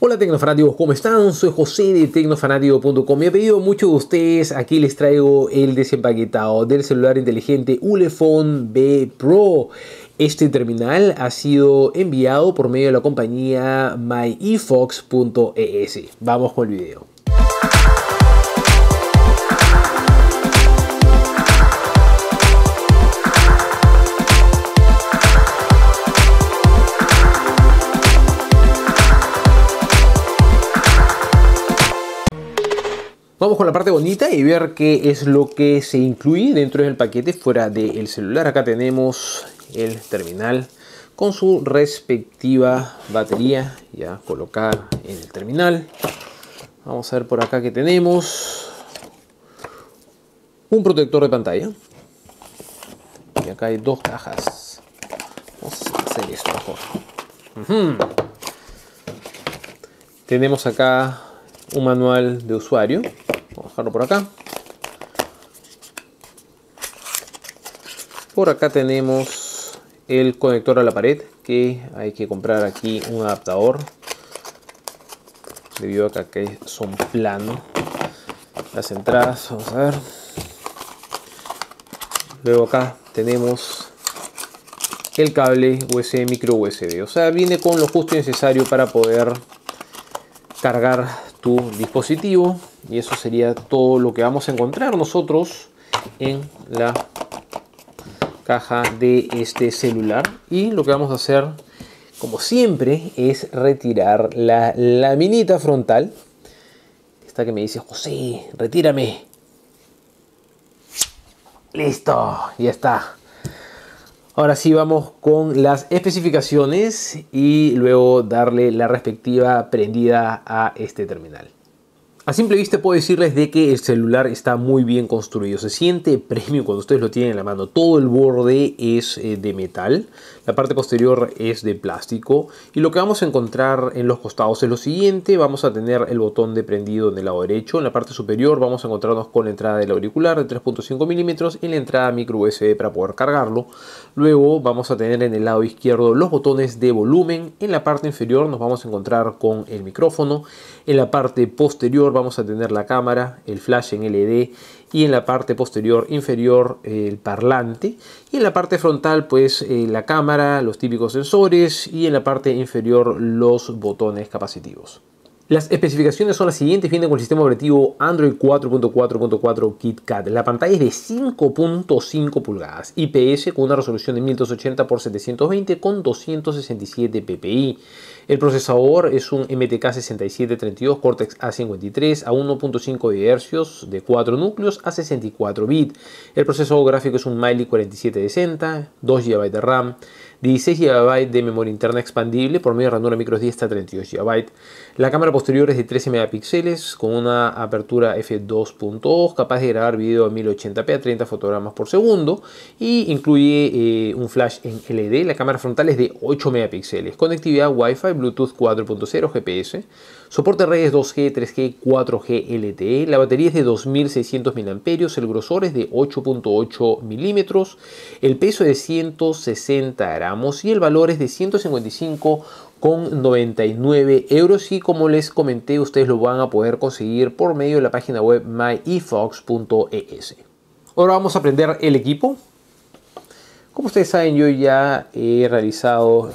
Hola Tecnofanáticos, ¿cómo están? Soy José de Tecnofanático.com. Me ha pedido mucho de ustedes, aquí les traigo el desempaquetado del celular inteligente Ulefone B Pro. Este terminal ha sido enviado por medio de la compañía myefox.es. Vamos con el video. Vamos con la parte bonita y ver qué es lo que se incluye dentro del paquete fuera del celular. Acá tenemos el terminal con su respectiva batería ya colocada en el terminal. Vamos a ver por acá que tenemos. Un protector de pantalla. Y acá hay dos cajas. Vamos a hacer esto mejor. Tenemos acá un manual de usuario por acá. Por acá tenemos el conector a la pared que hay que comprar aquí un adaptador debido a que acá son planos las entradas vamos a ver luego acá tenemos el cable USB micro USB o sea viene con lo justo necesario para poder cargar dispositivo y eso sería todo lo que vamos a encontrar nosotros en la caja de este celular y lo que vamos a hacer como siempre es retirar la laminita frontal esta que me dice José retírame listo ya está Ahora sí vamos con las especificaciones y luego darle la respectiva prendida a este terminal. A simple vista puedo decirles de que el celular está muy bien construido, se siente premium cuando ustedes lo tienen en la mano, todo el borde es eh, de metal, la parte posterior es de plástico y lo que vamos a encontrar en los costados es lo siguiente, vamos a tener el botón de prendido en el lado derecho, en la parte superior vamos a encontrarnos con la entrada del auricular de 3.5 milímetros y la entrada micro USB para poder cargarlo, luego vamos a tener en el lado izquierdo los botones de volumen, en la parte inferior nos vamos a encontrar con el micrófono, en la parte posterior vamos a tener la cámara, el flash en LED y en la parte posterior inferior el parlante y en la parte frontal pues eh, la cámara, los típicos sensores y en la parte inferior los botones capacitivos. Las especificaciones son las siguientes, vienen con el sistema operativo Android 4.4.4 KitKat. La pantalla es de 5.5 pulgadas, IPS con una resolución de 1280x720 con 267 ppi. El procesador es un MTK6732 Cortex A53 a 1.5 GHz de 4 núcleos a 64 bits. El procesador gráfico es un Miley 4760, 2 GB de RAM. 16 GB de memoria interna expandible por medio de ranura micro 10 hasta 32 GB. La cámara posterior es de 13 megapíxeles con una apertura f2.2 capaz de grabar video a 1080p a 30 fotogramas por segundo y incluye eh, un flash en LED. La cámara frontal es de 8 megapíxeles. Conectividad Wi-Fi, Bluetooth 4.0, GPS. Soporte redes 2G, 3G, 4G LTE. La batería es de 2600 mAh. El grosor es de 8.8 milímetros. El peso es de 160 gramos y el valor es de 155,99 euros y como les comenté ustedes lo van a poder conseguir por medio de la página web myefox.es. Ahora vamos a aprender el equipo. Como ustedes saben yo ya he realizado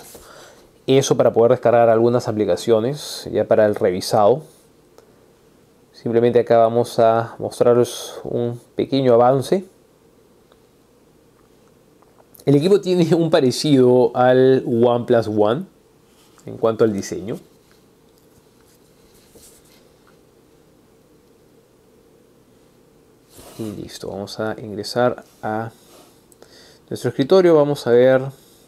eso para poder descargar algunas aplicaciones ya para el revisado simplemente acá vamos a mostraros un pequeño avance el equipo tiene un parecido al OnePlus One en cuanto al diseño. Y listo, vamos a ingresar a nuestro escritorio, vamos a ver,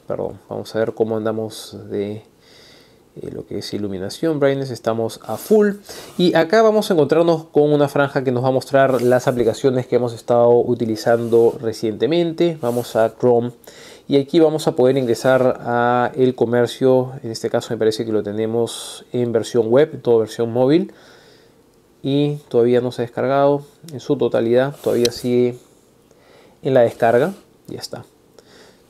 perdón, vamos a ver cómo andamos de eh, lo que es iluminación, brightness, estamos a full. Y acá vamos a encontrarnos con una franja que nos va a mostrar las aplicaciones que hemos estado utilizando recientemente. Vamos a Chrome y aquí vamos a poder ingresar a el comercio. En este caso me parece que lo tenemos en versión web, todo versión móvil. Y todavía no se ha descargado en su totalidad, todavía sigue en la descarga. Ya está.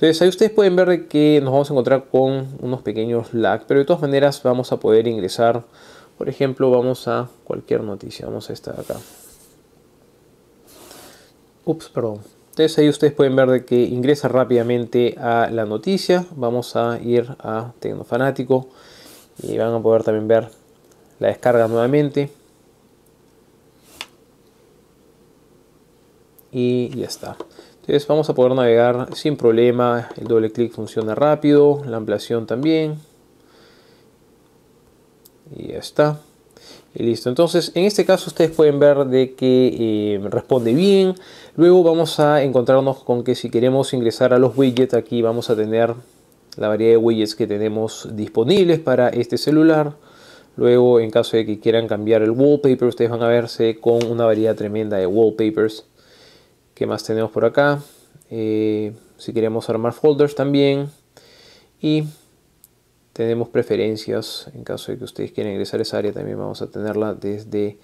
Entonces ahí ustedes pueden ver que nos vamos a encontrar con unos pequeños lag, pero de todas maneras vamos a poder ingresar. Por ejemplo, vamos a cualquier noticia, vamos a esta de acá. Ups, perdón. Entonces ahí ustedes pueden ver que ingresa rápidamente a la noticia. Vamos a ir a Tecnofanático y van a poder también ver la descarga nuevamente. Y ya está. Entonces vamos a poder navegar sin problema, el doble clic funciona rápido, la ampliación también. Y ya está. Y listo. Entonces, en este caso ustedes pueden ver de que eh, responde bien. Luego vamos a encontrarnos con que si queremos ingresar a los widgets, aquí vamos a tener la variedad de widgets que tenemos disponibles para este celular. Luego, en caso de que quieran cambiar el wallpaper, ustedes van a verse con una variedad tremenda de wallpapers ¿Qué más tenemos por acá? Eh, si queremos armar folders también. Y tenemos preferencias. En caso de que ustedes quieran ingresar a esa área, también vamos a tenerla desde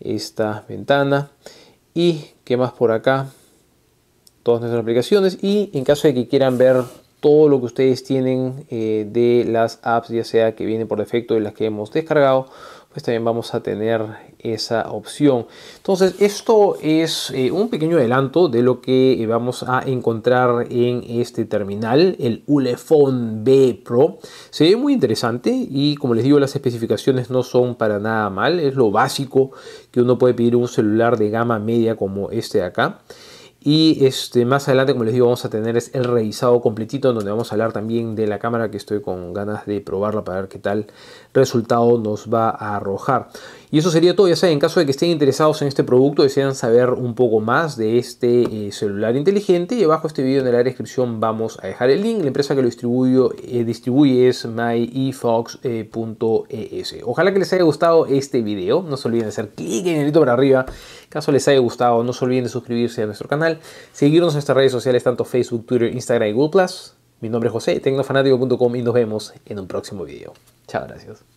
esta ventana. Y qué más por acá. Todas nuestras aplicaciones. Y en caso de que quieran ver todo lo que ustedes tienen eh, de las apps, ya sea que vienen por defecto y las que hemos descargado, pues también vamos a tener esa opción. Entonces, esto es eh, un pequeño adelanto de lo que eh, vamos a encontrar en este terminal, el Ulefone B Pro. Se ve muy interesante y como les digo, las especificaciones no son para nada mal, es lo básico que uno puede pedir un celular de gama media como este de acá. Y este, más adelante, como les digo, vamos a tener el revisado completito, donde vamos a hablar también de la cámara, que estoy con ganas de probarla para ver qué tal resultado nos va a arrojar. Y eso sería todo, ya saben, en caso de que estén interesados en este producto, desean saber un poco más de este eh, celular inteligente, y abajo este video en la descripción vamos a dejar el link. La empresa que lo eh, distribuye es myefox.es. Eh, e Ojalá que les haya gustado este video, no se olviden de hacer clic en el dedito para arriba, caso les haya gustado, no se olviden de suscribirse a nuestro canal, seguirnos en nuestras redes sociales, tanto Facebook, Twitter, Instagram y Google+. Mi nombre es José, tecnofanático.com y nos vemos en un próximo video. Chao, gracias.